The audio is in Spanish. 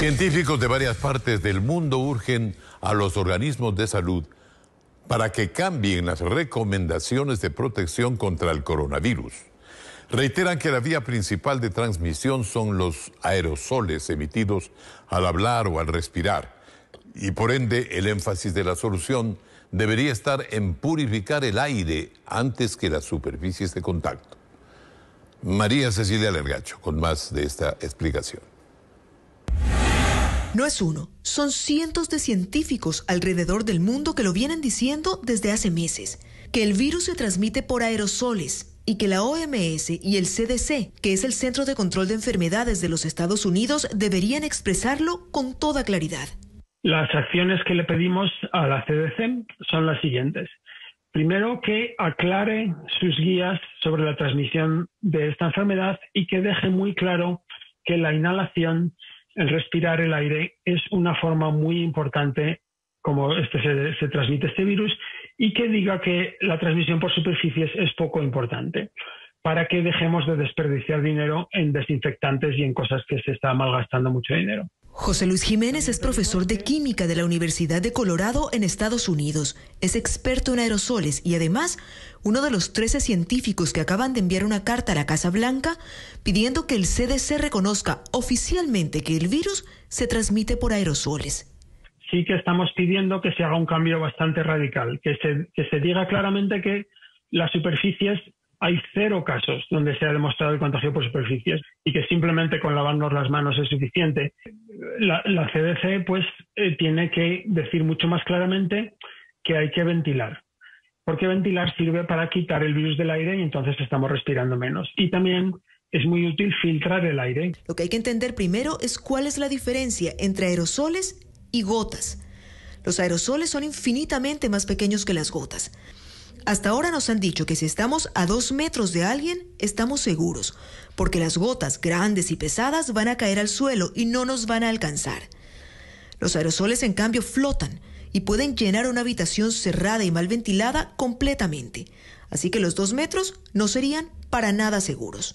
Científicos de varias partes del mundo urgen a los organismos de salud para que cambien las recomendaciones de protección contra el coronavirus. Reiteran que la vía principal de transmisión son los aerosoles emitidos al hablar o al respirar y por ende el énfasis de la solución debería estar en purificar el aire antes que las superficies de contacto. María Cecilia Lergacho con más de esta explicación. No es uno, son cientos de científicos alrededor del mundo que lo vienen diciendo desde hace meses, que el virus se transmite por aerosoles y que la OMS y el CDC, que es el Centro de Control de Enfermedades de los Estados Unidos, deberían expresarlo con toda claridad. Las acciones que le pedimos a la CDC son las siguientes. Primero, que aclare sus guías sobre la transmisión de esta enfermedad y que deje muy claro que la inhalación el respirar el aire es una forma muy importante como este se, se, transmite este virus y que diga que la transmisión por superficies es poco importante para que dejemos de desperdiciar dinero en desinfectantes y en cosas que se está malgastando mucho dinero. José Luis Jiménez es profesor de química de la Universidad de Colorado en Estados Unidos. Es experto en aerosoles y además uno de los 13 científicos que acaban de enviar una carta a la Casa Blanca pidiendo que el CDC reconozca oficialmente que el virus se transmite por aerosoles. Sí que estamos pidiendo que se haga un cambio bastante radical, que se, que se diga claramente que las superficies hay cero casos donde se ha demostrado el contagio por superficies y que simplemente con lavarnos las manos es suficiente la, CDC pues eh, tiene que decir mucho más claramente que hay que ventilar, porque ventilar sirve para quitar el virus del aire y entonces estamos respirando menos. Y también es muy útil filtrar el aire. Lo que hay que entender primero es cuál es la diferencia entre aerosoles y gotas. Los aerosoles son infinitamente más pequeños que las gotas. Hasta ahora nos han dicho que si estamos a dos metros de alguien, estamos seguros, porque las gotas grandes y pesadas van a caer al suelo y no nos van a alcanzar. Los aerosoles, en cambio, flotan y pueden llenar una habitación cerrada y mal ventilada completamente, así que los dos metros no serían para nada seguros.